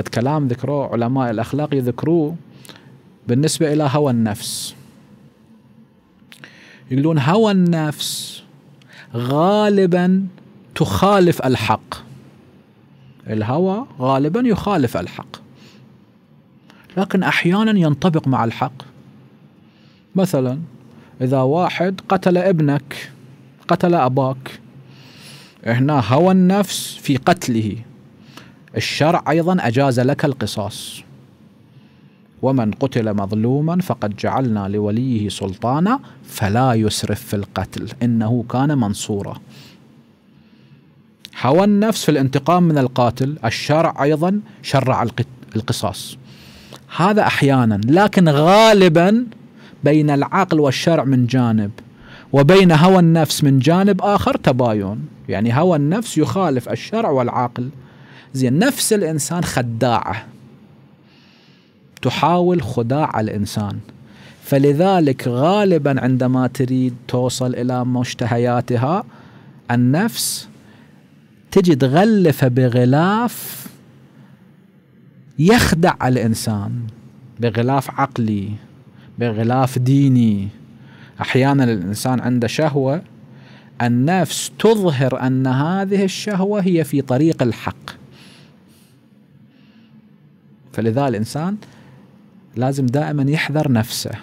كلام ذكروه علماء الأخلاق يذكروه بالنسبة إلى هوى النفس يقولون هوى النفس غالبا تخالف الحق الهوى غالبا يخالف الحق لكن أحيانا ينطبق مع الحق مثلا إذا واحد قتل ابنك قتل أباك هنا هوى النفس في قتله الشرع أيضا أجاز لك القصاص ومن قتل مظلوما فقد جعلنا لوليه سلطانا فلا يسرف في القتل إنه كان منصورا هوى النفس في الانتقام من القاتل الشرع أيضا شرع القصاص هذا أحيانا لكن غالبا بين العقل والشرع من جانب وبين هوى النفس من جانب آخر تباين يعني هوى النفس يخالف الشرع والعقل زين نفس الانسان خداعه تحاول خداع الانسان فلذلك غالبا عندما تريد توصل الى مشتهياتها النفس تجي تغلفه بغلاف يخدع الانسان بغلاف عقلي بغلاف ديني احيانا الانسان عنده شهوه النفس تظهر ان هذه الشهوه هي في طريق الحق فلذا الانسان لازم دائما يحذر نفسه